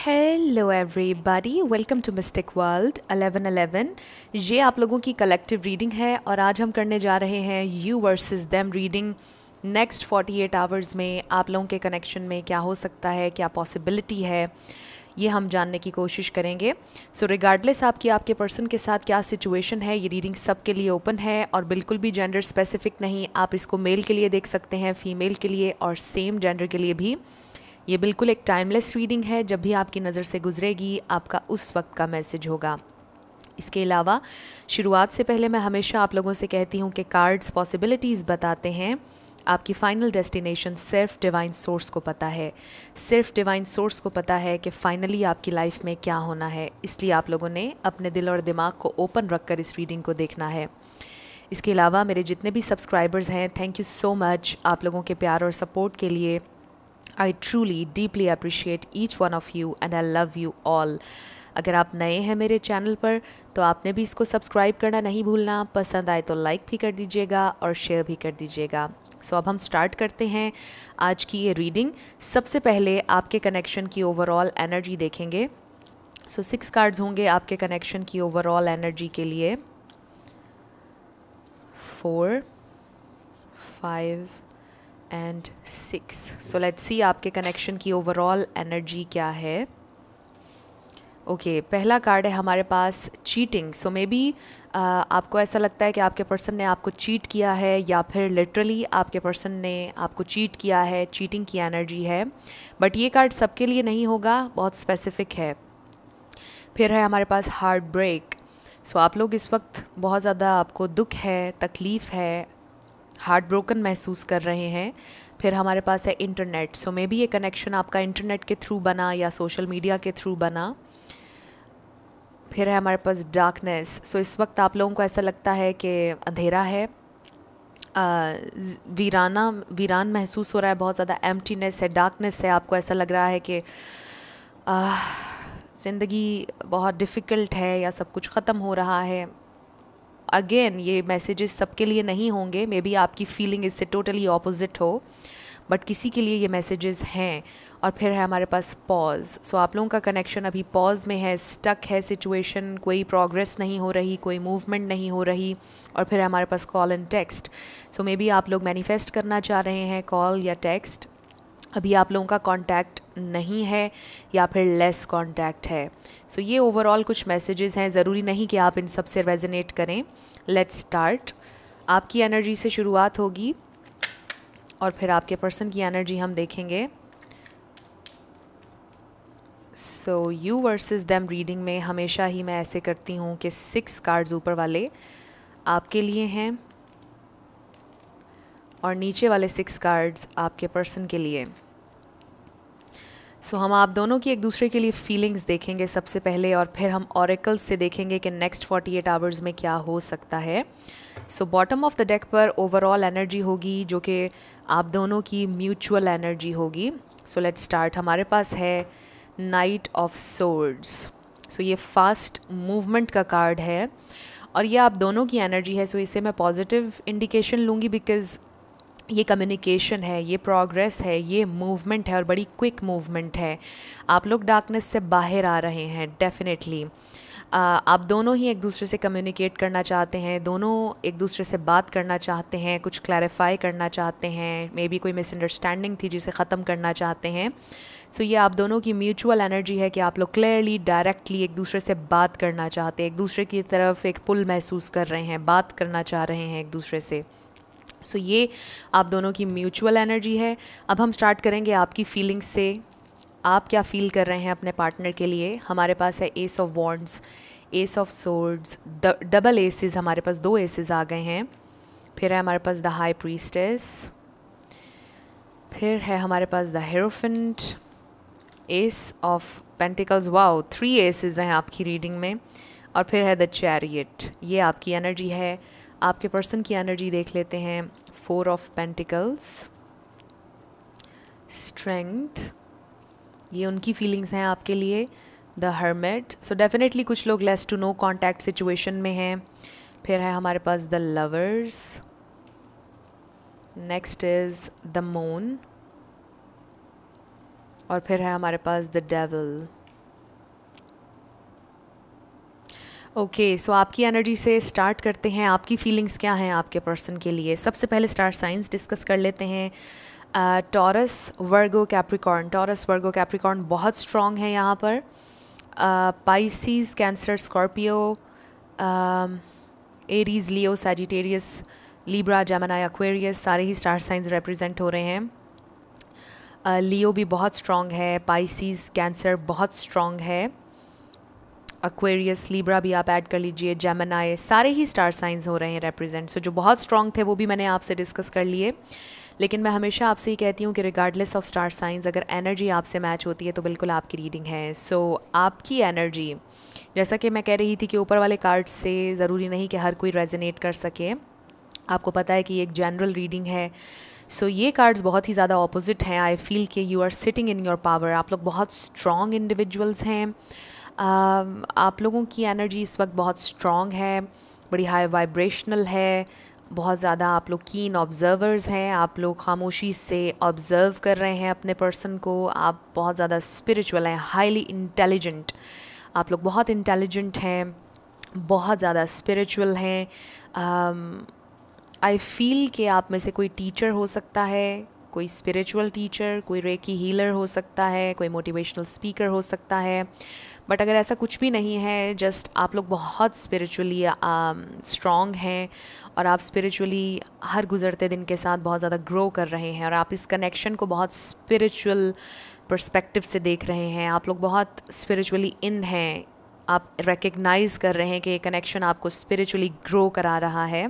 Hello everybody welcome to mystic world 1111 ये आप लोगों की कलेक्टिव रीडिंग है और आज हम करने जा रहे हैं you versus them reading next 48 hours में आप लोगों के कनेक्शन में क्या हो सकता है क्या पॉसिबिलिटी है ये हम जानने की कोशिश करेंगे सो so, रिगार्डलेस आपकी आपके पर्सन के साथ क्या सिचुएशन है ये रीडिंग सब के लिए ओपन है और बिल्कुल भी जेंडर स्पेसिफिक नहीं आप इसको मेल के लिए देख सकते हैं फीमेल के लिए और सेम जेंडर के लिए भी ये बिल्कुल एक टाइमलेस रीडिंग है जब भी आपकी नज़र से गुजरेगी आपका उस वक्त का मैसेज होगा इसके अलावा शुरुआत से पहले मैं हमेशा आप लोगों से कहती हूँ कि कार्ड्स पॉसिबिलिटीज़ बताते हैं आपकी फ़ाइनल डेस्टिनेशन सिर्फ डिवाइन सोर्स को पता है सिर्फ डिवाइन सोर्स को पता है कि फ़ाइनली आपकी लाइफ में क्या होना है इसलिए आप लोगों ने अपने दिल और दिमाग को ओपन रखकर इस रीडिंग को देखना है इसके अलावा मेरे जितने भी सब्सक्राइबर्स हैं थैंक यू सो मच आप लोगों के प्यार और सपोर्ट के लिए I truly deeply appreciate each one of you and I love you all अगर आप नए हैं मेरे चैनल पर तो आपने भी इसको सब्सक्राइब करना नहीं भूलना पसंद आए तो लाइक भी कर दीजिएगा और शेयर भी कर दीजिएगा सो so, अब हम स्टार्ट करते हैं आज की ये रीडिंग सबसे पहले आपके कनेक्शन की ओवरऑल एनर्जी देखेंगे सो सिक्स कार्ड्स होंगे आपके कनेक्शन की ओवरऑल एनर्जी के लिए four five and six so let's see आपके कनेक्शन की ओवरऑल एनर्जी क्या है ओके okay, पहला कार्ड है हमारे पास चीटिंग सो मे बी आपको ऐसा लगता है कि आपके पर्सन ने आपको चीट किया है या फिर लिटरली आपके पर्सन ने आपको चीट किया है चीटिंग की एनर्जी है बट ये कार्ड सबके लिए नहीं होगा बहुत स्पेसिफिक है फिर है हमारे पास हार्ट ब्रेक सो आप लोग इस वक्त बहुत ज़्यादा आपको दुख है तकलीफ़ है हार्ट ब्रोकन महसूस कर रहे हैं फिर हमारे पास है इंटरनेट सो मे बी ये कनेक्शन आपका इंटरनेट के थ्रू बना या सोशल मीडिया के थ्रू बना फिर है हमारे पास डार्कनेस सो इस वक्त आप लोगों को ऐसा लगता है कि अंधेरा है वीराना वीरान महसूस हो रहा है बहुत ज़्यादा एम्प्टीनेस है डार्कनेस है आपको ऐसा लग रहा है कि ज़िंदगी बहुत डिफ़िकल्ट है या सब कुछ ख़त्म हो रहा है अगेन ये मैसेजेस सबके लिए नहीं होंगे मे बी आपकी फीलिंग इससे टोटली ऑपोजिट हो बट किसी के लिए ये मैसेजेस हैं और फिर है हमारे पास पॉज सो आप लोगों का कनेक्शन अभी पॉज में है स्टक है सिचुएशन कोई प्रोग्रेस नहीं हो रही कोई मूवमेंट नहीं हो रही और फिर हमारे पास call and text so may be आप लोग मैनिफेस्ट करना चाह रहे हैं कॉल या टेक्स्ट अभी आप लोगों का कांटेक्ट नहीं है या फिर लेस कांटेक्ट है सो so, ये ओवरऑल कुछ मैसेजेस हैं ज़रूरी नहीं कि आप इन सब से रेजोनेट करें लेट्स स्टार्ट आपकी एनर्जी से शुरुआत होगी और फिर आपके पर्सन की एनर्जी हम देखेंगे so you versus them reading में हमेशा ही मैं ऐसे करती हूँ कि सिक्स कार्ड्स ऊपर वाले आपके लिए हैं और नीचे वाले सिक्स कार्ड्स आपके पर्सन के लिए सो so, हम आप दोनों की एक दूसरे के लिए फीलिंग्स देखेंगे सबसे पहले और फिर हम औरकल्स से देखेंगे कि नेक्स्ट 48 आवर्स में क्या हो सकता है so bottom of the deck पर ओवरऑल एनर्जी होगी जो कि आप दोनों की म्यूचुअल एनर्जी होगी सो लेट स्टार्ट हमारे पास है नाइट ऑफ सोर्ड्स सो ये फास्ट मूवमेंट का कार्ड है और ये आप दोनों की एनर्जी है सो so इसे मैं पॉजिटिव इंडिकेशन लूँगी बिकॉज़ ये कम्युनिकेशन है ये प्रोग्रेस है ये मूवमेंट है और बड़ी क्विक मूवमेंट है आप लोग डार्कनेस से बाहर आ रहे हैं डेफिनेटली आप दोनों ही एक दूसरे से कम्युनिकेट करना चाहते हैं दोनों एक दूसरे से बात करना चाहते हैं कुछ क्लैरिफाई करना चाहते हैं मे बी कोई मिसअंडरस्टैंडिंग थी जिसे ख़त्म करना चाहते हैं सो so, ये आप दोनों की म्यूचुअल एनर्जी है कि आप लोग क्लियरली डायरेक्टली एक दूसरे से बात करना चाहते हैं एक दूसरे की तरफ एक पुल महसूस कर रहे हैं बात करना चाह रहे हैं एक दूसरे से सो so ये आप दोनों की म्यूचुअल एनर्जी है अब हम स्टार्ट करेंगे आपकी फीलिंग्स से आप क्या फ़ील कर रहे हैं अपने पार्टनर के लिए हमारे पास है ace of wands ace of swords double aces हमारे पास दो एसेस आ गए हैं फिर है हमारे पास द हाई प्रीस्टेस फिर है हमारे पास the hierophant ace of pentacles wow three aces हैं आपकी रीडिंग में और फिर है द चैरियट ये आपकी एनर्जी है आपके पर्सन की एनर्जी देख लेते हैं फोर ऑफ पेंटिकल्स स्ट्रेंथ ये उनकी फीलिंग्स हैं आपके लिए द हर्मेट सो डेफिनेटली कुछ लोग less to no contact situation में हैं फिर है हमारे पास the lovers next is the moon और फिर है हमारे पास the devil okay okay, so so आपकी एनर्जी से स्टार्ट करते हैं आपकी फीलिंग्स क्या हैं आपके पर्सन के लिए सबसे पहले स्टार साइंस डिस्कस कर लेते हैं Taurus Virgo Capricorn Taurus Virgo Capricorn बहुत स्ट्रॉन्ग है यहाँ पर Pisces Cancer Scorpio Aries Leo Sagittarius Libra Gemini Aquarius सारे ही स्टार साइंस रिप्रेजेंट हो रहे हैं लियो uh, भी बहुत स्ट्रॉन्ग है पाइसीज कैंसर बहुत स्ट्रॉन्ग है अक्वेरियस लीब्रा भी आप ऐड कर लीजिए जेमनाए सारे ही स्टार साइंस हो रहे हैं रिप्रेजेंट सो जो बहुत स्ट्रॉन्ग थे वो भी मैंने आपसे डिस्कस कर लिए लेकिन मैं हमेशा आपसे ही कहती हूँ कि रिगार्डलेस ऑफ स्टार साइंस अगर एनर्जी आपसे मैच होती है तो बिल्कुल आपकी रीडिंग है सो so, आपकी एनर्जी जैसा कि मैं कह रही थी कि ऊपर वाले कार्ड से ज़रूरी नहीं कि हर कोई रेजिनेट कर सके आपको पता है कि एक जनरल रीडिंग है सो so, ये कार्ड्स बहुत ही ज़्यादा ऑपोजिट हैं आई फील कि you are sitting in your power आप लोग बहुत स्ट्रॉन्ग इंडिविजुअल्स हैं Um, आप लोगों की एनर्जी इस वक्त बहुत स्ट्रॉन्ग है बड़ी हाई वाइब्रेशनल है बहुत ज़्यादा आप लोग कीन ऑब्ज़र्वर्स हैं आप लोग खामोशी से ऑब्ज़र्व कर रहे हैं अपने पर्सन को आप बहुत ज़्यादा स्पिरिचुअल हैं हाईली इंटेलिजेंट आप लोग बहुत इंटेलिजेंट हैं बहुत ज़्यादा स्पिरिचुअल हैं आई um, फील कि आप में से कोई टीचर हो सकता है कोई स्पिरिचुअल टीचर कोई रेकी हीलर हो सकता है कोई मोटिवेशनल स्पीकर हो सकता है बट अगर ऐसा कुछ भी नहीं है जस्ट आप लोग बहुत स्पिरिचुअली स्ट्रॉन्ग um, हैं और आप स्पिरिचुअली हर गुज़रते दिन के साथ बहुत ज़्यादा ग्रो कर रहे हैं और आप इस कनेक्शन को बहुत स्पिरिचुअल परस्पेक्टिव से देख रहे हैं आप लोग बहुत स्पिरिचुअली इन हैं आप रिकग्नाइज़ कर रहे हैं कि ये कनेक्शन आपको स्पिरिचुअली ग्रो करा रहा है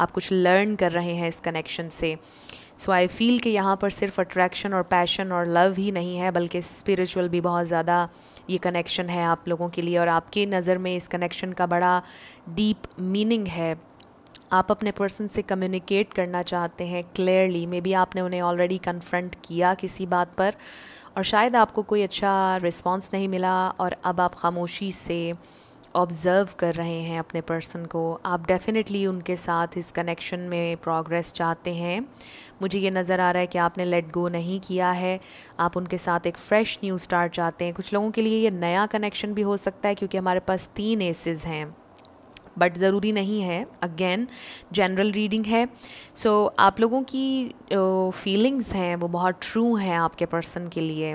आप कुछ लर्न कर रहे हैं इस कनेक्शन से सो आई फील कि यहाँ पर सिर्फ अट्रैक्शन और पैशन और लव ही नहीं है बल्कि स्पिरिचुअल भी बहुत ज़्यादा ये कनेक्शन है आप लोगों के लिए और आपकी नज़र में इस कनेक्शन का बड़ा डीप मीनिंग है आप अपने पर्सन से कम्युनिकेट करना चाहते हैं क्लियरली मे बी आपने उन्हें ऑलरेडी कन्फ्रंट किया किसी बात पर और शायद आपको कोई अच्छा रिस्पांस नहीं मिला और अब आप खामोशी से ऑब्ज़र्व कर रहे हैं अपने पर्सन को आप डेफ़िनेटली उनके साथ इस कनेक्शन में प्रोग्रेस चाहते हैं मुझे ये नज़र आ रहा है कि आपने लेट गो नहीं किया है आप उनके साथ एक फ़्रेश न्यू स्टार्ट चाहते हैं कुछ लोगों के लिए ये नया कनेक्शन भी हो सकता है क्योंकि हमारे पास तीन एसेज़ हैं बट ज़रूरी नहीं है अगेन जनरल रीडिंग है सो so, आप लोगों की जो फीलिंग्स हैं वो बहुत ट्रू हैं आपके पर्सन के लिए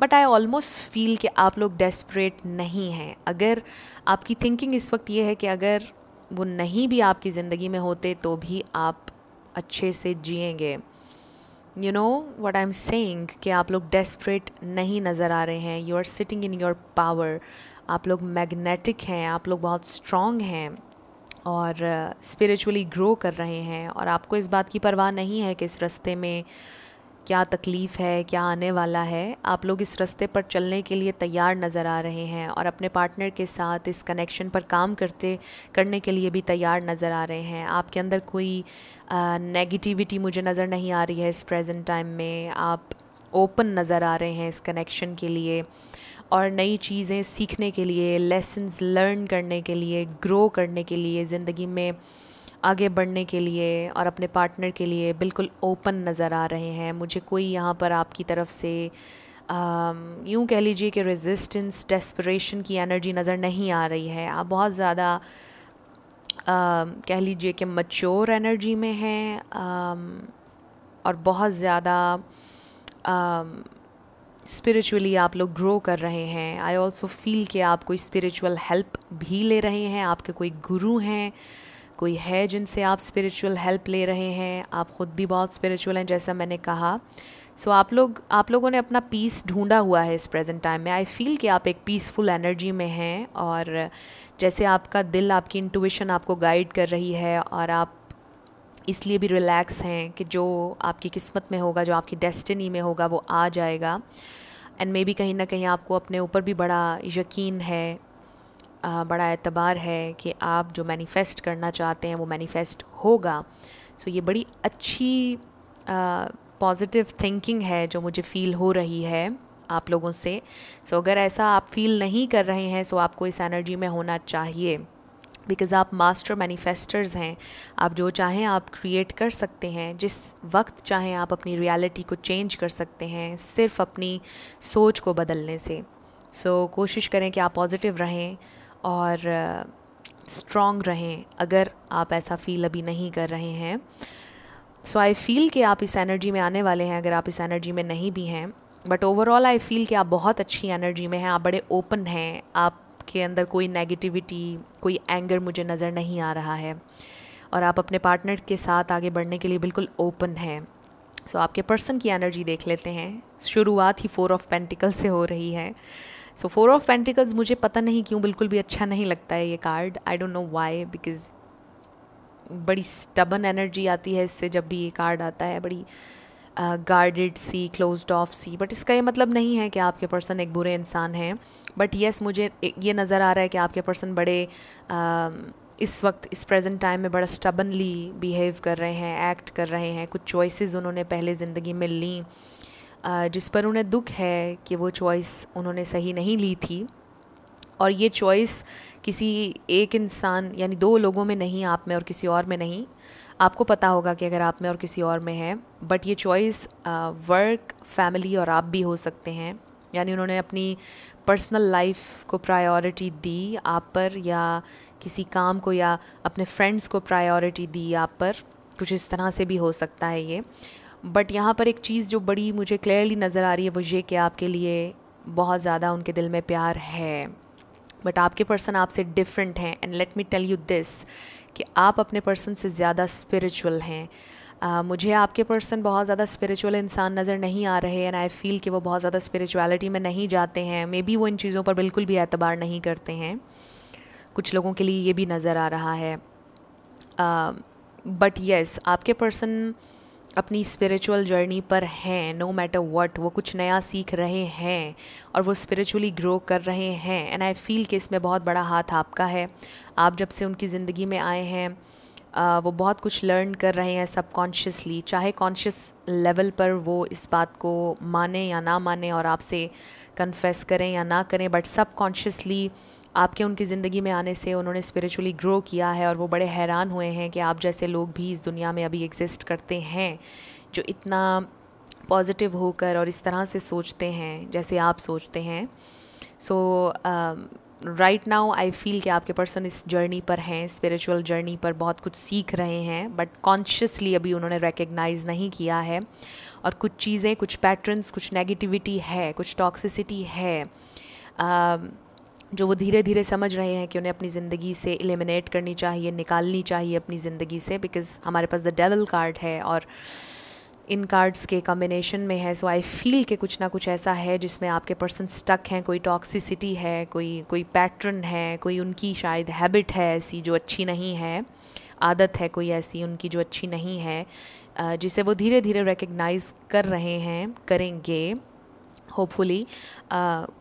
बट आई ऑलमोस्ट फील कि आप लोग डेस्परेट नहीं हैं अगर आपकी थिंकिंग इस वक्त ये है कि अगर वो नहीं भी आपकी ज़िंदगी में होते तो भी आप अच्छे से जिएंगे you know what I am saying कि आप लोग डेस्परेट नहीं नज़र आ रहे हैं you are sitting in your power आप लोग मैग्नेटिक हैं आप लोग बहुत स्ट्रॉन्ग हैं और स्पिरिचुअली uh, ग्रो कर रहे हैं और आपको इस बात की परवाह नहीं है कि इस रस्ते में क्या तकलीफ़ है क्या आने वाला है आप लोग इस रस्ते पर चलने के लिए तैयार नज़र आ रहे हैं और अपने पार्टनर के साथ इस कनेक्शन पर काम करते करने के लिए भी तैयार नज़र आ रहे हैं आपके अंदर कोई नेगेटिविटी uh, मुझे नज़र नहीं आ रही है इस प्रेजेंट टाइम में आप ओपन नज़र आ रहे हैं इस कनेक्शन के लिए और नई चीज़ें सीखने के लिए लेसन्स लर्न करने के लिए ग्रो करने के लिए ज़िंदगी में आगे बढ़ने के लिए और अपने पार्टनर के लिए बिल्कुल ओपन नज़र आ रहे हैं मुझे कोई यहाँ पर आपकी तरफ से यूँ कह लीजिए कि रेजिस्टेंस डेस्परेशन की एनर्जी नज़र नहीं आ रही है आप बहुत ज़्यादा कह लीजिए कि मच्योर एनर्जी में हैं और बहुत ज़्यादा स्पिरिचुअली आप लोग ग्रो कर रहे हैं आई ऑल्सो फील कि आप कोई स्पिरिचुअल हेल्प भी ले रहे हैं आपके कोई गुरु हैं कोई है जिनसे आप स्पिरिचुअल हेल्प ले रहे हैं आप ख़ुद भी बहुत स्पिरिचुअल हैं जैसा मैंने कहा सो so, आप लोग आप लोगों ने अपना पीस ढूंढा हुआ है इस प्रेजेंट टाइम में आई फील कि आप एक पीसफुल एनर्जी में हैं और जैसे आपका दिल आपकी इंटुइशन आपको गाइड कर रही है और आप इसलिए भी रिलैक्स हैं कि जो आपकी किस्मत में होगा जो आपकी डेस्टिनी में होगा वो आ जाएगा एंड मे बी कहीं ना कहीं आपको अपने ऊपर भी बड़ा यकीन है बड़ा एतबार है कि आप जो मैनिफेस्ट करना चाहते हैं वो मैनिफेस्ट होगा सो so, ये बड़ी अच्छी पॉजिटिव थिंकिंग है जो मुझे फ़ील हो रही है आप लोगों से सो so, अगर ऐसा आप फील नहीं कर रहे हैं सो so आपको इस एनर्जी में होना चाहिए बिकॉज़ आप मास्टर मैनिफेस्टर्स हैं आप जो चाहें आप क्रिएट कर सकते हैं जिस वक्त चाहें आप अपनी रियलिटी को चेंज कर सकते हैं सिर्फ अपनी सोच को बदलने से सो so, कोशिश करें कि आप पॉजिटिव रहें और स्ट्रॉन्ग uh, रहें अगर आप ऐसा फील अभी नहीं कर रहे हैं सो आई फील कि आप इस एनर्जी में आने वाले हैं अगर आप इस एनर्जी में नहीं भी हैं बट ओवरऑल आई फील कि आप बहुत अच्छी एनर्जी में हैं आप बड़े ओपन हैं आप आपके अंदर कोई नेगेटिविटी कोई एंगर मुझे नज़र नहीं आ रहा है और आप अपने पार्टनर के साथ आगे बढ़ने के लिए बिल्कुल ओपन हैं सो so, आपके पर्सन की एनर्जी देख लेते हैं शुरुआत ही फोर ऑफ पेंटिकल से हो रही है सो फोर ऑफ पेंटिकल्स मुझे पता नहीं क्यों बिल्कुल भी अच्छा नहीं लगता है ये card I don't know why because बड़ी स्टबन एनर्जी आती है इससे जब भी ये कार्ड आता है बड़ी गार्डेड सी क्लोज्ड ऑफ सी बट इसका ये मतलब नहीं है कि आपके पर्सन एक बुरे इंसान हैं बट येस मुझे ये नज़र आ रहा है कि आपके पर्सन बड़े uh, इस वक्त इस प्रेजेंट टाइम में बड़ा स्टबनली बिहेव कर रहे हैं एक्ट कर रहे हैं कुछ चॉइसेस उन्होंने पहले ज़िंदगी में ली uh, जिस पर उन्हें दुख है कि वो चॉइस उन्होंने सही नहीं ली थी और ये चॉइस किसी एक इंसान यानी दो लोगों में नहीं आप में और किसी और में नहीं आपको पता होगा कि अगर आप में और किसी और में है बट ये चॉइस वर्क फैमिली और आप भी हो सकते हैं यानी उन्होंने अपनी पर्सनल लाइफ को प्रायोरिटी दी आप पर या किसी काम को या अपने फ्रेंड्स को प्रायोरिटी दी आप पर कुछ इस तरह से भी हो सकता है ये बट यहाँ पर एक चीज़ जो बड़ी मुझे क्लियरली नज़र आ रही है वो ये कि आपके लिए बहुत ज़्यादा उनके दिल में प्यार है बट आपके पर्सन आपसे डिफरेंट हैं and let me tell you this कि आप अपने पर्सन से ज़्यादा स्पिरिचुअल हैं Uh, मुझे आपके पर्सन बहुत ज़्यादा स्पिरिचुअल इंसान नज़र नहीं आ रहे एंड आई फील कि वो बहुत ज़्यादा स्पिरिचुअलिटी में नहीं जाते हैं मे बी वो इन चीज़ों पर बिल्कुल भी एतबार नहीं करते हैं कुछ लोगों के लिए ये भी नज़र आ रहा है बट uh, येस yes, आपके पर्सन अपनी स्पिरिचुअल जर्नी पर हैं नो मैटर वट वो कुछ नया सीख रहे हैं और वो स्पिरिचुअली ग्रो कर रहे हैं एंड आई फील कि इसमें बहुत बड़ा हाथ आपका है आप जब से उनकी ज़िंदगी में आए हैं वो बहुत कुछ लर्न कर रहे हैं सबकॉन्शियसली चाहे कॉन्शियस लेवल पर वो इस बात को माने या ना माने और आपसे कन्फेस करें या ना करें बट सबकॉन्शियसली आपके उनकी ज़िंदगी में आने से उन्होंने स्पिरिचुअली ग्रो किया है और वो बड़े हैरान हुए हैं कि आप जैसे लोग भी इस दुनिया में अभी एग्ज़िस्ट करते हैं जो इतना पॉजिटिव होकर और इस तरह से सोचते हैं जैसे आप सोचते हैं so so, uh, right now I feel कि आपके पर्सन इस जर्नी पर हैं स्पिरिचुअल जर्नी पर बहुत कुछ सीख रहे हैं बट कॉन्शियसली अभी उन्होंने रिकग्नाइज नहीं किया है और कुछ चीज़ें कुछ पैटर्न्स कुछ नेगेटिविटी है कुछ टॉक्सिसिटी है जो वो धीरे धीरे समझ रहे हैं कि उन्हें अपनी ज़िंदगी से एलिमिनेट करनी चाहिए निकालनी चाहिए अपनी ज़िंदगी से बिकॉज़ हमारे पास द डेवल कार्ड है और uh, इन कार्ड्स के कॉम्बिनेशन में है सो आई फील कि कुछ ना कुछ ऐसा है जिसमें आपके पर्सन स्टक हैं कोई टॉक्सिसिटी है कोई कोई पैटर्न है कोई उनकी शायद हैबिट है ऐसी जो अच्छी नहीं है आदत है कोई ऐसी उनकी जो अच्छी नहीं है जिसे वो धीरे धीरे रिकग्नाइज कर रहे हैं करेंगे होपफुली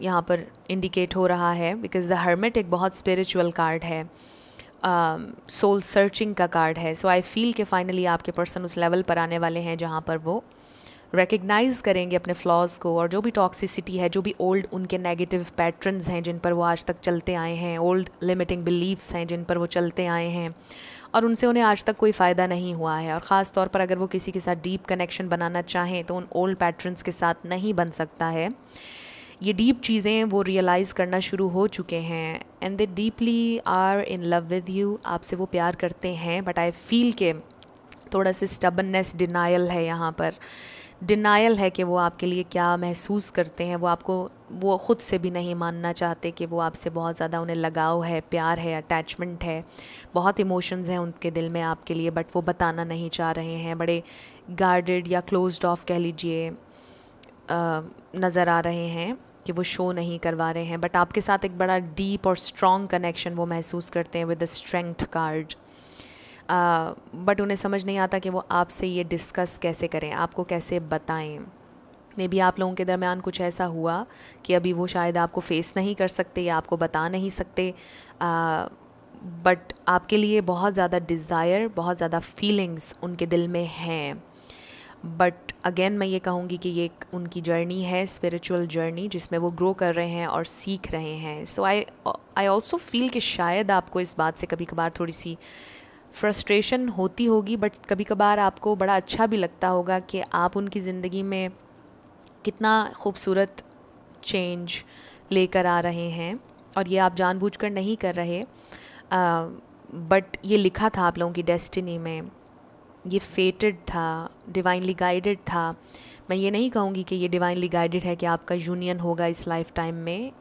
यहाँ पर इंडिकेट हो रहा है बिकॉज़ द हर्मिट एक बहुत स्पिरिचुअल कार्ड है सोल um, सर्चिंग का कार्ड है सो आई फील कि फाइनली आपके पर्सन उस लेवल पर आने वाले हैं जहाँ पर वो रिकग्नाइज़ करेंगे अपने फ्लॉज़ को और जो भी टॉक्सिसिटी है जो भी ओल्ड उनके नेगेटिव पैटर्न्स हैं जिन पर वो आज तक चलते आए हैं ओल्ड लिमिटिंग बिलीव्स हैं जिन पर वो चलते आए हैं और उनसे उन्हें आज तक कोई फ़ायदा नहीं हुआ है और ख़ास तौर पर अगर वो किसी के साथ डीप कनेक्शन बनाना चाहें तो उन ओल्ड पैटर्नस के साथ नहीं बन सकता है ये डीप चीज़ें वो रियलाइज़ करना शुरू हो चुके हैं and they deeply are in love with you आपसे वो प्यार करते हैं बट आई फील के थोड़ा सा स्टबननेस डिनाइल है यहाँ पर डिनायल है कि वो आपके लिए क्या महसूस करते हैं वो आपको वो ख़ुद से भी नहीं मानना चाहते कि वो आपसे बहुत ज़्यादा उन्हें लगाव है प्यार है अटैचमेंट है बहुत इमोशंस हैं उनके दिल में आपके लिए बट वो बताना नहीं चाह रहे हैं बड़े गार्डेड या क्लोज्ड ऑफ कह लीजिए नज़र आ रहे हैं कि वो शो नहीं करवा रहे हैं बट आपके साथ एक बड़ा डीप और स्ट्रॉन्ग कनेक्शन वो महसूस करते हैं with the strength card but उन्हें समझ नहीं आता कि वो आपसे ये डिस्कस कैसे करें आपको कैसे बताएं मे भी आप लोगों के दरमियान कुछ ऐसा हुआ कि अभी वो शायद आपको फेस नहीं कर सकते या आपको बता नहीं सकते बट uh, आपके लिए बहुत ज़्यादा डिज़ायर बहुत ज़्यादा फीलिंग्स उनके दिल में हैं बट अगेन मैं ये कहूँगी कि ये एक उनकी जर्नी है स्पिरिचुअल जर्नी जिसमें वो ग्रो कर रहे हैं और सीख रहे हैं सो आई आई ऑल्सो फील कि शायद आपको इस बात से कभी कभार थोड़ी सी फ्रस्ट्रेशन होती होगी बट कभी कभार आपको बड़ा अच्छा भी लगता होगा कि आप उनकी ज़िंदगी में कितना खूबसूरत चेंज लेकर आ रहे हैं और ये आप जानबूझकर नहीं कर रहे बट ये लिखा था आप लोगों की डेस्टिनी में ये फेटेड था डिवाइनली गाइडेड था मैं ये नहीं कहूँगी कि ये डिवाइनली गाइडेड है कि आपका यूनियन होगा इस लाइफ टाइम में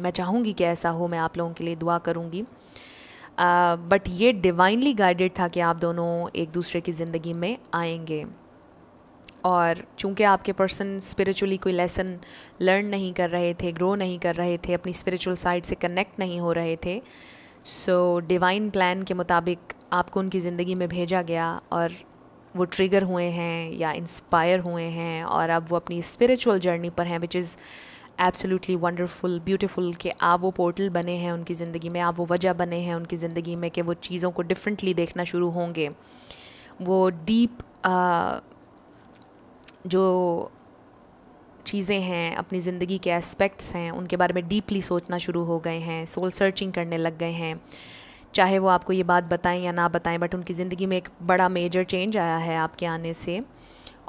मैं चाहूँगी कि ऐसा हो मैं आप लोगों के लिए दुआ करूँगी बट uh, ये डिवाइनली गाइडेड था कि आप दोनों एक दूसरे की ज़िंदगी में आएंगे और चूंकि आपके पर्सन स्पिरिचुअली कोई लेसन लर्न नहीं कर रहे थे ग्रो नहीं कर रहे थे अपनी स्पिरिचुअल साइड से कनेक्ट नहीं हो रहे थे सो डिवाइन प्लान के मुताबिक आपको उनकी ज़िंदगी में भेजा गया और वो ट्रिगर हुए हैं या इंस्पायर हुए हैं और अब वो अपनी स्पिरिचुअल जर्नी पर हैं which is absolutely wonderful beautiful कि आप वो पोर्टल बने हैं उनकी ज़िंदगी में आप वो वजह बने हैं उनकी ज़िंदगी में कि वो चीज़ों को डिफरेंटली देखना शुरू होंगे वो डीप जो चीज़ें हैं अपनी ज़िंदगी के एस्पेक्ट्स हैं उनके बारे में डीपली सोचना शुरू हो गए हैं सोल सर्चिंग करने लग गए हैं चाहे वो आपको ये बात बताएं या ना बताएं बट उनकी ज़िंदगी में एक बड़ा मेजर चेंज आया है आपके आने से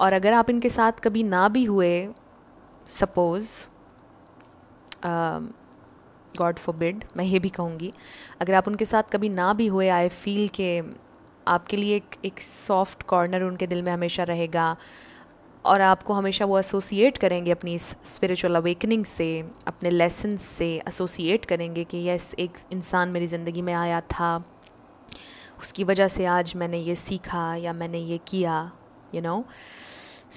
और अगर आप इनके साथ कभी ना भी हुए सपोज़ गॉड बिड मैं ये भी कहूँगी अगर आप उनके साथ कभी ना भी हुए आई फील के आपके लिए एक एक सॉफ्ट कॉर्नर उनके दिल में हमेशा रहेगा और आपको हमेशा वो एसोसिएट करेंगे अपनी इस स्पिरिचुअल अवेकनिंग से अपने लेसन से एसोसिएट करेंगे कि यस एक इंसान मेरी ज़िंदगी में आया था उसकी वजह से आज मैंने ये सीखा या मैंने ये किया यू नो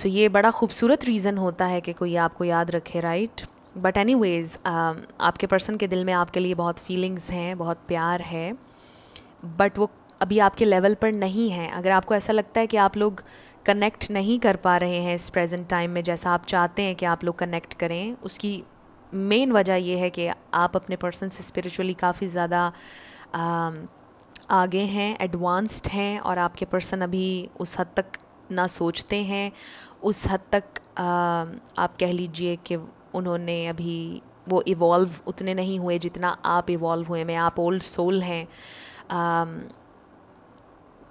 सो ये बड़ा खूबसूरत रीज़न होता है कि कोई आपको याद रखे राइट बट एनी वेज़ आपके पर्सन के दिल में आपके लिए बहुत फीलिंग्स हैं बहुत प्यार है बट वो अभी आपके लेवल पर नहीं है अगर आपको ऐसा लगता है कि आप लोग कनेक्ट नहीं कर पा रहे हैं इस प्रेजेंट टाइम में जैसा आप चाहते हैं कि आप लोग कनेक्ट करें उसकी मेन वजह यह है कि आप अपने पर्सन से स्पिरिचुअली काफ़ी ज़्यादा आगे हैं एडवांस्ड हैं और आपके पर्सन अभी उस हद तक ना सोचते हैं उस हद तक आ, आप कह लीजिए कि उन्होंने अभी वो इवॉल्व उतने नहीं हुए जितना आप इवॉल्व हुए मैं आप ओल्ड सोल हैं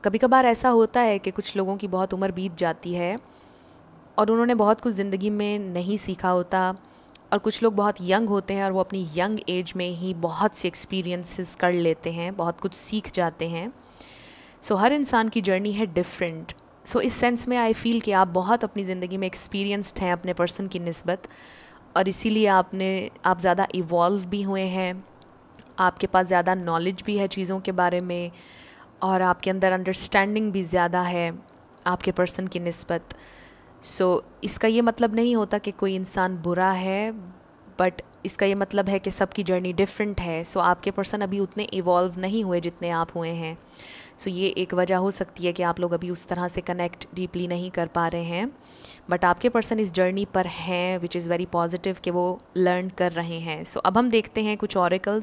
कभी कभार ऐसा होता है कि कुछ लोगों की बहुत उम्र बीत जाती है और उन्होंने बहुत कुछ ज़िंदगी में नहीं सीखा होता और कुछ लोग बहुत यंग होते हैं और वो अपनी यंग एज में ही बहुत से एक्सपीरियंसेस कर लेते हैं बहुत कुछ सीख जाते हैं सो so, हर इंसान की जर्नी है डिफरेंट सो so, इस सेंस में आई फील कि आप बहुत अपनी ज़िंदगी में एक्सपीरियंसड हैं अपने पर्सन की नस्बत और इसीलिए आपने आप ज़्यादा इवॉल्व भी हुए हैं आपके पास ज़्यादा नॉलेज भी है चीज़ों के बारे में और आपके अंदर अंडरस्टैंडिंग भी ज़्यादा है आपके पर्सन की नस्बत सो so, इसका ये मतलब नहीं होता कि कोई इंसान बुरा है बट इसका ये मतलब है कि सबकी जर्नी डिफरेंट है सो so, आपके पर्सन अभी उतने इवॉल्व नहीं हुए जितने आप हुए हैं सो so, ये एक वजह हो सकती है कि आप लोग अभी उस तरह से कनेक्ट डीपली नहीं कर पा रहे हैं बट आपके पर्सन इस जर्नी पर हैं विच इज़ वेरी पॉजिटिव कि वो लर्न कर रहे हैं सो so, अब हम देखते हैं कुछ uh,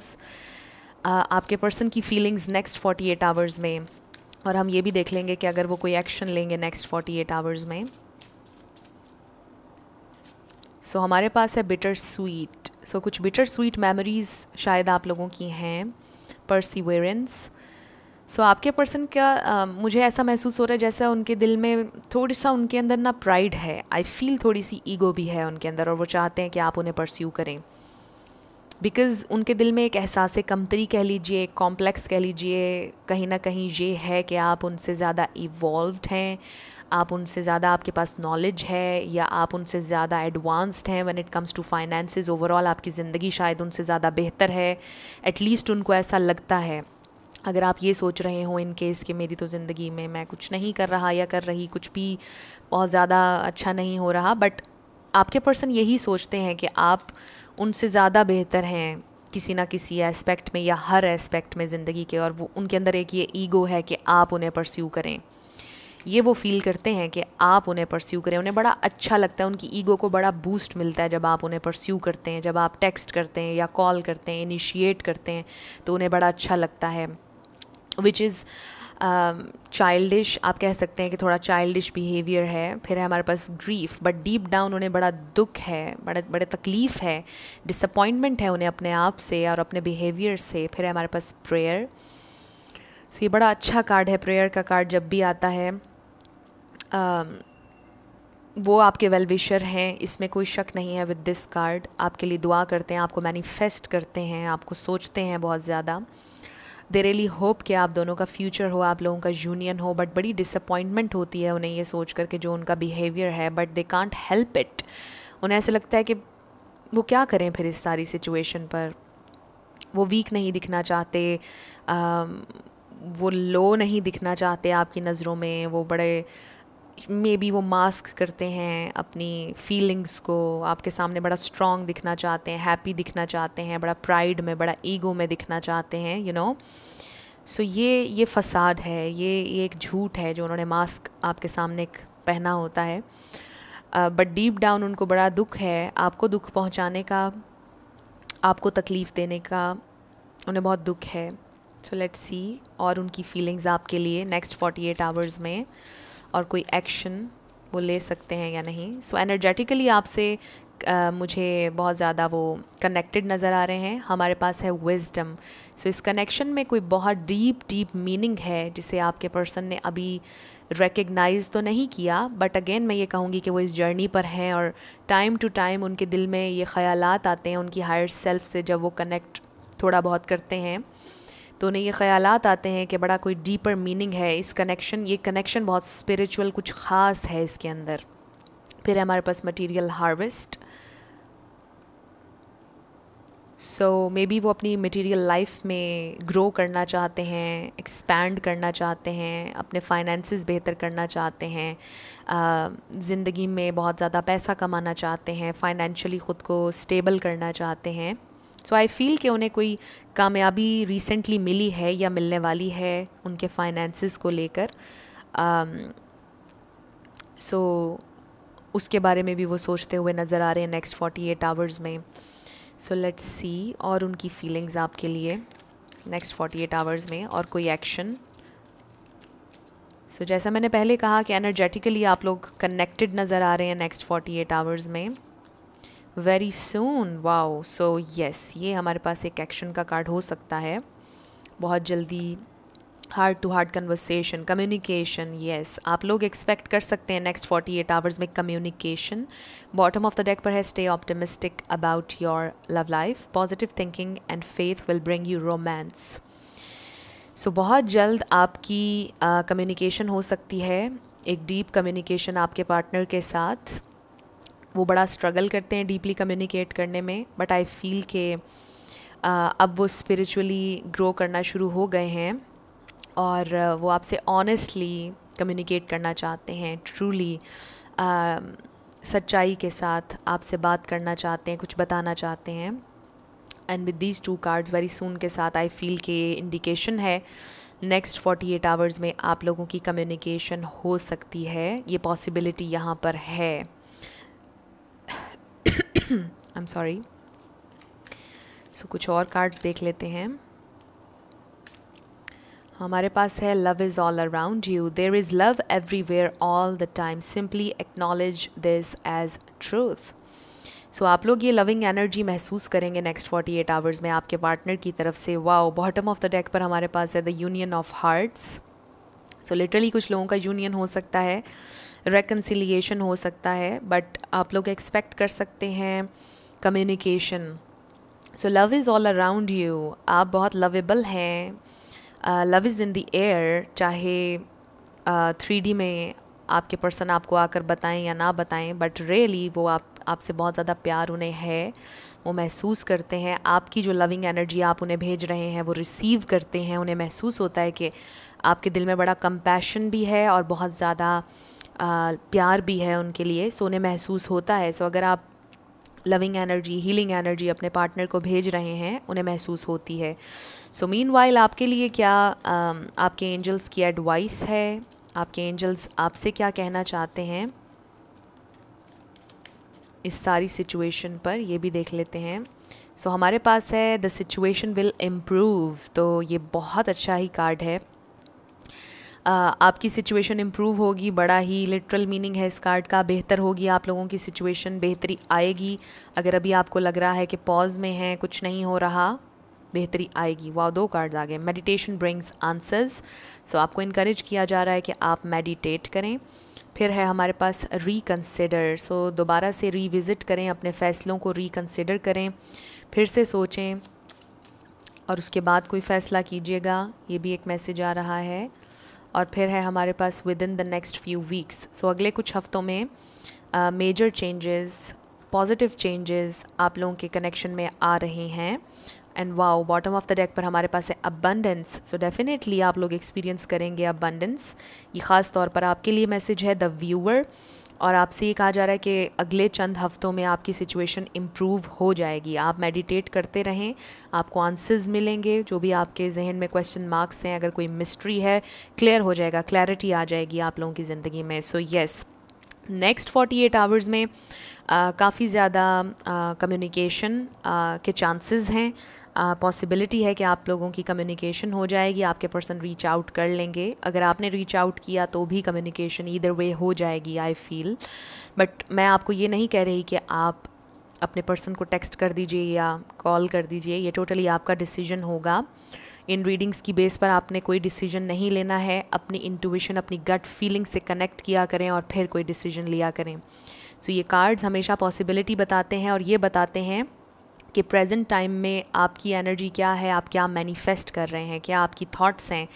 आपके पर्सन की फीलिंग्स नेक्स्ट 48 आवर्स में और हम ये भी देख लेंगे कि अगर वो कोई एक्शन लेंगे नेक्स्ट 48 आवर्स में सो so, हमारे पास है बिटर स्वीट सो कुछ बिटर स्वीट मेमोरीज़ शायद आप लोगों की हैं परसिवेरेंस सो so, आपके पर्सन का uh, मुझे ऐसा महसूस हो रहा है जैसा उनके दिल में थोड़ी सा उनके अंदर ना प्राइड है आई फील थोड़ी सी ईगो भी है उनके अंदर और वो चाहते हैं कि आप उन्हें परस्यू करें बिकॉज़ उनके दिल में एक एहसास कमतरी कह लीजिए कॉम्प्लेक्स कह लीजिए कहीं ना कहीं ये है कि आप उनसे ज़्यादा इवॉल्व्ड हैं आप उनसे ज़्यादा आपके पास नॉलेज है या आप उनसे ज़्यादा एडवांस्ड हैं when it comes to finances overall आपकी ज़िंदगी शायद उनसे ज़्यादा बेहतर है एटलीस्ट उनको ऐसा लगता है अगर आप ये सोच रहे हो इन केस कि मेरी तो ज़िंदगी में मैं कुछ नहीं कर रहा या कर रही कुछ भी बहुत ज़्यादा अच्छा नहीं हो रहा बट आपके पर्सन यही सोचते हैं कि आप उनसे ज़्यादा बेहतर हैं किसी ना किसी एस्पेक्ट में या हर एस्पेक्ट में ज़िंदगी के और वो उनके अंदर एक ये ईगो है कि आप उन्हें परस्यू करें ये वो फील करते हैं कि आप उन्हें परस्यू करें उन्हें बड़ा अच्छा लगता है उनकी ईगो को बड़ा बूस्ट मिलता है जब आप उन्हें परस्यू करते हैं जब आप टेक्स्ट करते हैं या कॉल करते हैं इनिशिएट करते हैं तो उन्हें बड़ा अच्छा लगता है विच इज़ चाइल्डिश um, आप कह सकते हैं कि थोड़ा चाइल्डिश बिहेवियर है फिर है हमारे पास ग्रीफ बट डीप डाउन उन्हें बड़ा दुख है बड़े बड़े तकलीफ़ है डिसअपॉइंटमेंट है उन्हें अपने आप से और अपने बिहेवियर से फिर है हमारे पास प्रेयर सो so, ये बड़ा अच्छा कार्ड है प्रेयर का कार्ड जब भी आता है um, वो आपके वेलविशर हैं इसमें कोई शक नहीं है विद दिस कार्ड आपके लिए दुआ करते हैं आपको मैनिफेस्ट करते हैं आपको सोचते हैं बहुत ज़्यादा दे रियली होप कि आप दोनों का फ्यूचर हो आप लोगों का यूनियन हो बट बड़ी डिसअपॉइंटमेंट होती है उन्हें ये सोच कर जो उनका बिहेवियर है but they can't help it उन्हें ऐसा लगता है कि वो क्या करें फिर इस सारी सिचुएशन पर वो वीक नहीं दिखना चाहते आ, वो लो नहीं दिखना चाहते आपकी नज़रों में वो बड़े मे बी वो मास्क करते हैं अपनी फीलिंग्स को आपके सामने बड़ा स्ट्रॉन्ग दिखना चाहते हैं हैप्पी दिखना चाहते हैं बड़ा प्राइड में बड़ा ईगो में दिखना चाहते हैं यू नो सो ये ये फसाद है ये ये एक झूठ है जो उन्होंने मास्क आपके सामने पहना होता है बट डीप डाउन उनको बड़ा दुख है आपको दुख पहुंचाने का आपको तकलीफ़ देने का उन्हें बहुत दुख है सो लेट्स सी और उनकी फीलिंग्स आपके लिए नेक्स्ट 48 आवर्स में और कोई एक्शन वो ले सकते हैं या नहीं सो so, एनर्जेटिकली आपसे मुझे बहुत ज़्यादा वो कनेक्टेड नज़र आ रहे हैं हमारे पास है विजडम सो so, इस कनेक्शन में कोई बहुत डीप डीप मीनिंग है जिसे आपके पर्सन ने अभी रिकग्नाइज तो नहीं किया बट अगेन मैं ये कहूँगी कि वो इस जर्नी पर हैं और टाइम टू टाइम उनके दिल में ये ख्याल आते हैं उनकी हायर सेल्फ से जब वो कनेक्ट थोड़ा बहुत करते हैं तो उन्हें ये ख्याल आते हैं कि बड़ा कोई डीपर मीनिंग है इस कनेक्शन ये कनेक्शन बहुत स्पिरिचुअल कुछ ख़ास है इसके अंदर फिर हमारे पास मटेरियल हार्वेस्ट सो मे बी वो अपनी मटेरियल लाइफ में ग्रो करना चाहते हैं एक्सपैंड करना चाहते हैं अपने फाइनेंसिस बेहतर करना चाहते हैं ज़िंदगी में बहुत ज़्यादा पैसा कमाना चाहते हैं फाइनेंशियली ख़ुद को स्टेबल करना चाहते हैं सो आई फील कि उन्हें कोई कामयाबी रिसेंटली मिली है या मिलने वाली है उनके फाइनेंसिस को लेकर सो um, so, उसके बारे में भी वो सोचते हुए नज़र आ रहे हैं नेक्स्ट फोर्टी एट आवर्स में सो लेट्स सी और उनकी फीलिंग्स आपके लिए नेक्स्ट फोर्टी एट आवर्स में और कोई एक्शन सो so, जैसा मैंने पहले कहा कि एनर्जेटिकली आप लोग कनेक्टेड नज़र आ रहे हैं नेक्स्ट फोर्टी एट आवर्स में very soon wow so yes ये हमारे पास एक एक्शन का कार्ड हो सकता है बहुत जल्दी heart to heart conversation communication yes आप लोग एक्सपेक्ट कर सकते हैं नेक्स्ट फोर्टी एट आवर्स में communication bottom of the deck पर है stay optimistic about your love life positive thinking and faith will bring you romance so बहुत जल्द आपकी कम्युनिकेशन uh, हो सकती है एक डीप कम्युनिकेशन आपके पार्टनर के साथ वो बड़ा स्ट्रगल करते हैं डीपली कम्युनिकेट करने में बट आई फील के अब वो स्पिरिचुअली ग्रो करना शुरू हो गए हैं और वो आपसे ऑनेस्टली कम्युनिकेट करना चाहते हैं ट्रूली सच्चाई के साथ आपसे बात करना चाहते हैं कुछ बताना चाहते हैं and with these two cards very soon के साथ आई फील के इंडिकेशन है नेक्स्ट 48 आवर्स में आप लोगों की कम्युनिकेशन हो सकती है ये पॉसिबिलिटी यहाँ पर है आई एम सॉरी सो कुछ और कार्ड्स देख लेते हैं हमारे पास है love is all around you there is love everywhere all the time simply acknowledge this as truth so आप लोग ये लविंग एनर्जी महसूस करेंगे नेक्स्ट 48 आवर्स में आपके पार्टनर की तरफ से wow bottom of the deck पर हमारे पास है the union of hearts so literally कुछ लोगों का यूनियन हो सकता है रेकन्सिलिएशन हो सकता है बट आप लोग एक्सपेक्ट कर सकते हैं communication so love is all around you आप बहुत लवेबल हैं love is in the air चाहे थ्री uh, डी में आपके पर्सन आपको आकर बताएं या ना बताएं बट रियली वो आप आपसे बहुत ज़्यादा प्यार उन्हें है वो महसूस करते हैं आपकी जो लविंग एनर्जी आप उन्हें भेज रहे हैं वो रिसीव करते हैं उन्हें महसूस होता है कि आपके दिल में बड़ा कंपैशन भी है और बहुत ज़्यादा प्यार भी है उनके लिए सो उन्हें महसूस होता है सो अगर आप लविंग एनर्जी हीलिंग एनर्जी अपने पार्टनर को भेज रहे हैं उन्हें महसूस होती है सो मीन वाइल आपके लिए क्या आपके एंजल्स की एडवाइस है आपके एंजल्स आपसे क्या कहना चाहते हैं इस सारी सिचुएशन पर ये भी देख लेते हैं सो so, हमारे पास है द सिचुएशन विल इम्प्रूव तो ये बहुत अच्छा ही कार्ड है आपकी सिचुएशन इम्प्रूव होगी बड़ा ही लिटरल मीनिंग है इस कार्ड का बेहतर होगी आप लोगों की सिचुएशन बेहतरी आएगी अगर अभी आपको लग रहा है कि पॉज में है कुछ नहीं हो रहा बेहतरी आएगी वाह दो कार्ड्स आ गए मेडिटेशन ब्रिंग्स आंसर्स सो आपको इनक्रेज किया जा रहा है कि आप मेडिटेट करें फिर है हमारे पास रिकन्सिडर सो दोबारा से रिविज़िट करें अपने फ़ैसलों को रिकन्सिडर करें फिर से सोचें और उसके बाद कोई फ़ैसला कीजिएगा ये भी एक मैसेज आ रहा है और फिर है हमारे पास within the next few weeks so अगले कुछ हफ्तों में मेजर चेंजेस पॉजिटिव चेंजेस आप लोगों के कनेक्शन में आ रहे हैं and wow bottom of the deck पर हमारे पास है अबंडेंस सो डेफिनेटली आप लोग एक्सपीरियंस करेंगे अबंडेंस ये ख़ास तौर पर आपके लिए मैसेज है द व्यूअर और आपसे ये कहा जा रहा है कि अगले चंद हफ्तों में आपकी सिचुएशन इम्प्रूव हो जाएगी आप मेडिटेट करते रहें आपको आंसर्स मिलेंगे जो भी आपके जहन में क्वेश्चन मार्क्स हैं अगर कोई मिस्ट्री है क्लियर हो जाएगा क्लैरिटी आ जाएगी आप लोगों की ज़िंदगी में so yes next forty eight hours में काफ़ी ज़्यादा कम्युनिकेशन के चांसेस हैं पॉसिबिलिटी है कि आप लोगों की कम्युनिकेशन हो जाएगी आपके पर्सन रीच आउट कर लेंगे अगर आपने रीच आउट किया तो भी कम्युनिकेशन इधर वे हो जाएगी आई फील बट मैं आपको ये नहीं कह रही कि आप अपने पर्सन को टेक्स्ट कर दीजिए या कॉल कर दीजिए ये टोटली आपका डिसीजन होगा इन रीडिंग्स की बेस पर आपने कोई डिसीजन नहीं लेना है अपनी इंटुइशन अपनी गट फीलिंग से कनेक्ट किया करें और फिर कोई डिसीजन लिया करें सो so, ये कार्ड्स हमेशा पॉसिबिलिटी बताते हैं और ये बताते हैं कि प्रेजेंट टाइम में आपकी एनर्जी क्या है आप क्या मैनिफेस्ट कर रहे हैं क्या आपकी थॉट्स हैं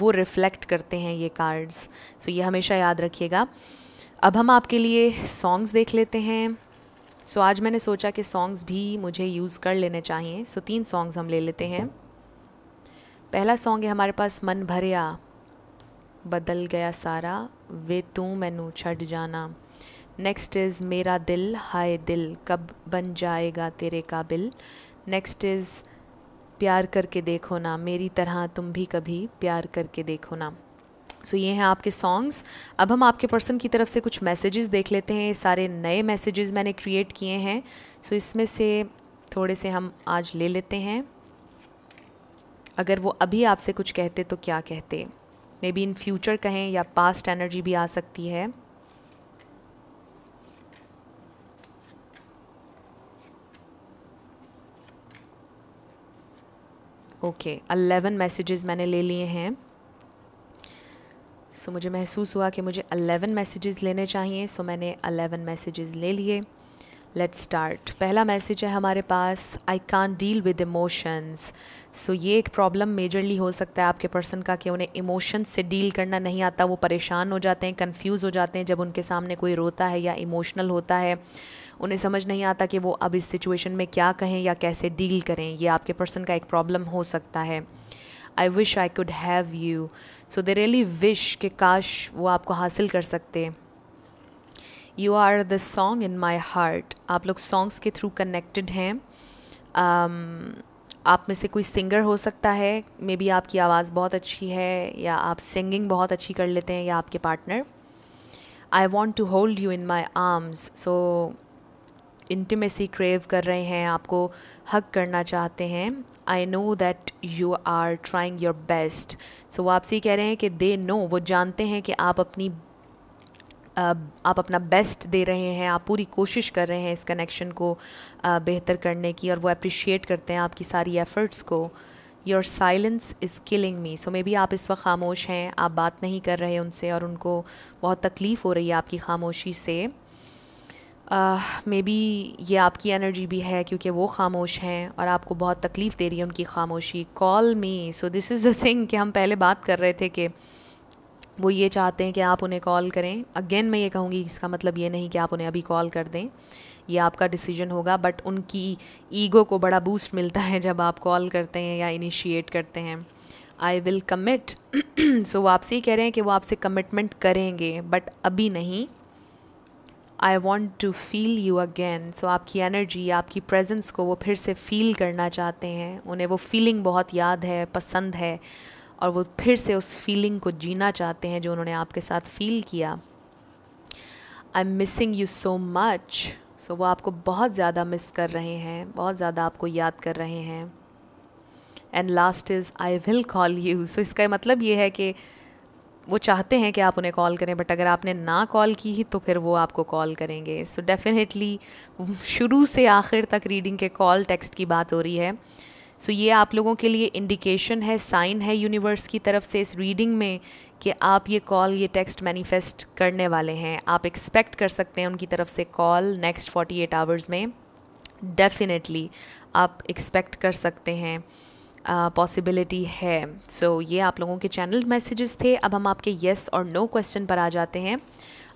वो रिफ़्लेक्ट करते हैं ये कार्ड्स सो so, ये हमेशा याद रखिएगा अब हम आपके लिए सॉन्ग्स देख लेते हैं सो so, आज मैंने सोचा कि सॉन्ग्स भी मुझे यूज़ कर लेने चाहिए सो so, तीन सॉन्ग्स हम ले लेते हैं पहला सॉन्ग है हमारे पास मन भरिया बदल गया सारा वे तू मैनू छड़ जाना नेक्स्ट इज़ मेरा दिल हाय दिल कब बन जाएगा तेरे काबिल नेक्स्ट इज़ प्यार करके देखो ना मेरी तरह तुम भी कभी प्यार करके देखो ना सो so, ये हैं आपके सॉन्ग्स अब हम आपके पर्सन की तरफ से कुछ मैसेजेस देख लेते हैं सारे नए मैसेजेस मैंने क्रिएट किए हैं सो so, इसमें से थोड़े से हम आज ले लेते हैं अगर वो अभी आपसे कुछ कहते तो क्या कहते मे बी इन फ्यूचर कहें या पास्ट एनर्जी भी आ सकती है ओके अलेवन मैसेजेस मैंने ले लिए हैं सो so, मुझे महसूस हुआ कि मुझे अलेवन मैसेजेस लेने चाहिए सो so, मैंने अलेवन मैसेजेस ले लिए लेट स्टार्ट पहला मैसेज है हमारे पास I can't deal with emotions so ये एक प्रॉब्लम मेजरली हो सकता है आपके पर्सन का कि उन्हें इमोशंस से डील करना नहीं आता वो परेशान हो जाते हैं कन्फ्यूज़ हो जाते हैं जब उनके सामने कोई रोता है या इमोशनल होता है उन्हें समझ नहीं आता कि वो अब इस सिचुएशन में क्या कहें या कैसे डील करें ये आपके पर्सन का एक प्रॉब्लम हो सकता है I wish I could have you so they really wish के काश वो आपको हासिल कर सकते you are the song in my heart आप लोग सॉन्ग्स के थ्रू कनेक्टेड हैं um, आप में से कोई सिंगर हो सकता है मे बी आपकी आवाज़ बहुत अच्छी है या आप सिंगिंग बहुत अच्छी कर लेते हैं या आपके partner I want to hold you in my arms so intimacy crave कर रहे हैं आपको हक करना चाहते हैं I know that you are trying your best so वो आपसे कह रहे हैं कि दे नो वो जानते हैं कि आप अपनी आप अपना बेस्ट दे रहे हैं आप पूरी कोशिश कर रहे हैं इस कनेक्शन को बेहतर करने की और वो अप्रिशिएट करते हैं आपकी सारी एफ़र्ट्स को your silence is killing me so may be आप इस वक्त खामोश हैं आप बात नहीं कर रहे उनसे और उनको बहुत तकलीफ़ हो रही है आपकी खामोशी से मे बी ये आपकी एनर्जी भी है क्योंकि वो खामोश हैं और आपको बहुत तकलीफ़ दे रही है उनकी खामोशी call me so this is the thing कि हम पहले बात कर रहे थे कि वो ये चाहते हैं कि आप उन्हें कॉल करें अगेन मैं ये कहूँगी इसका मतलब ये नहीं कि आप उन्हें अभी कॉल कर दें ये आपका डिसीजन होगा बट उनकी ईगो को बड़ा बूस्ट मिलता है जब आप कॉल करते हैं या इनिशिएट करते हैं आई विल कमिट सो वो आपसे ही कह रहे हैं कि वो आपसे कमिटमेंट करेंगे बट अभी नहीं I want to feel you again so आपकी एनर्जी आपकी प्रेजेंस को वो फिर से फील करना चाहते हैं उन्हें वो फीलिंग बहुत याद है पसंद है और वो फिर से उस फीलिंग को जीना चाहते हैं जो उन्होंने आपके साथ फील किया I am missing you so much so वो आपको बहुत ज़्यादा मिस कर रहे हैं बहुत ज़्यादा आपको याद कर रहे हैं and last is I will call you so इसका मतलब ये है कि वो चाहते हैं कि आप उन्हें कॉल करें बट अगर आपने ना कॉल की तो फिर वो आपको कॉल करेंगे सो डेफिनेटली शुरू से आखिर तक रीडिंग के कॉल टेक्स्ट की बात हो रही है सो so ये आप लोगों के लिए इंडिकेशन है साइन है यूनिवर्स की तरफ से इस रीडिंग में कि आप ये कॉल ये टेक्स्ट मैनिफेस्ट करने वाले हैं आप एक्सपेक्ट कर सकते हैं उनकी तरफ से कॉल नेक्स्ट 48 आवर्स में डेफिनेटली आप एक्सपेक्ट कर सकते हैं पॉसिबिलिटी uh, है सो so, ये आप लोगों के चैनल मैसेजेस थे अब हम आपके येस और नो क्वेश्चन पर आ जाते हैं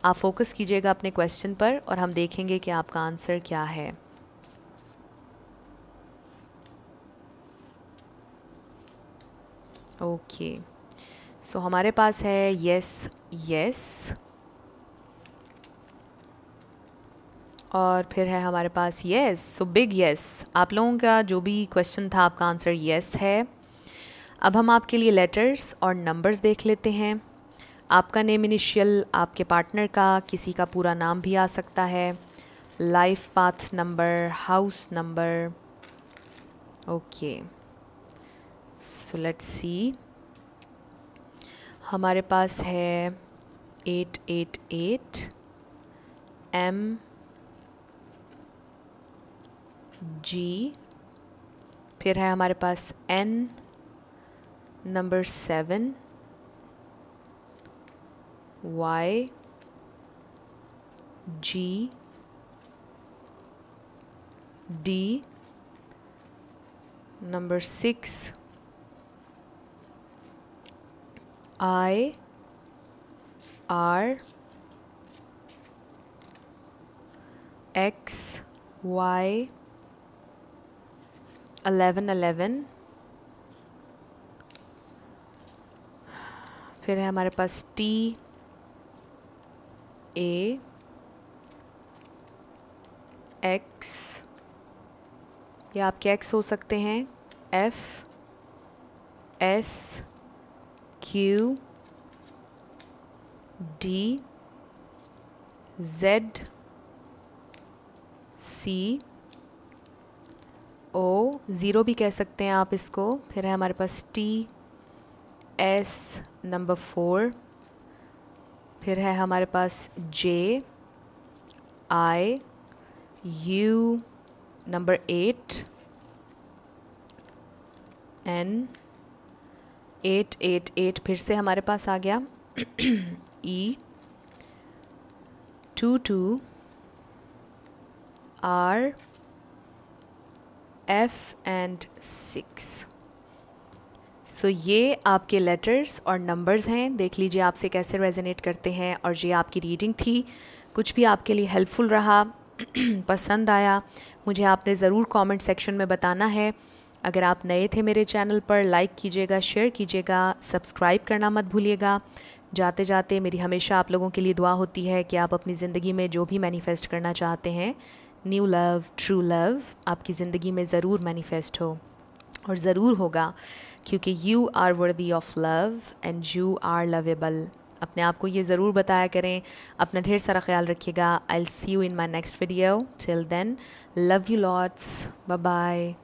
आप फोकस कीजिएगा अपने क्वेश्चन पर और हम देखेंगे कि आपका आंसर क्या है ओके सो हमारे पास है यस यस और फिर है हमारे पास यस सो बिग यस आप लोगों का जो भी क्वेश्चन था आपका आंसर यस है अब हम आपके लिए लेटर्स और नंबर्स देख लेते हैं आपका नेम इनिशियल आपके पार्टनर का किसी का पूरा नाम भी आ सकता है life path number house number okay okay. So let see हमारे पास है eight eight eight M G फिर है हमारे पास N number seven Y G D number six I R X Y eleven eleven फिर है हमारे पास T A X या आपके X हो सकते हैं F S Q, D, Z, C, O, zero भी कह सकते हैं आप इसको फिर है हमारे पास T, S, नंबर फोर फिर है हमारे पास J, I, U, number eight N, eight eight eight फिर से हमारे पास आ गया E two two R F and six so ये आपके लेटर्स और नंबर्स हैं देख लीजिए आपसे कैसे रेजोनेट करते हैं और ये आपकी रीडिंग थी कुछ भी आपके लिए हेल्पफुल रहा पसंद आया मुझे आपने ज़रूर कमेंट सेक्शन में बताना है अगर आप नए थे मेरे चैनल पर लाइक कीजिएगा शेयर कीजिएगा सब्सक्राइब करना मत भूलिएगा जाते जाते मेरी हमेशा आप लोगों के लिए दुआ होती है कि आप अपनी ज़िंदगी में जो भी मैनिफेस्ट करना चाहते हैं न्यू लव ट्रू लव आपकी ज़िंदगी में ज़रूर मैनिफेस्ट हो और ज़रूर होगा क्योंकि you are worthy of love and you are lovable अपने आप को ये ज़रूर बताया करें अपना ढेर सारा ख्याल रखिएगा I see you in my next video till then love you lots bye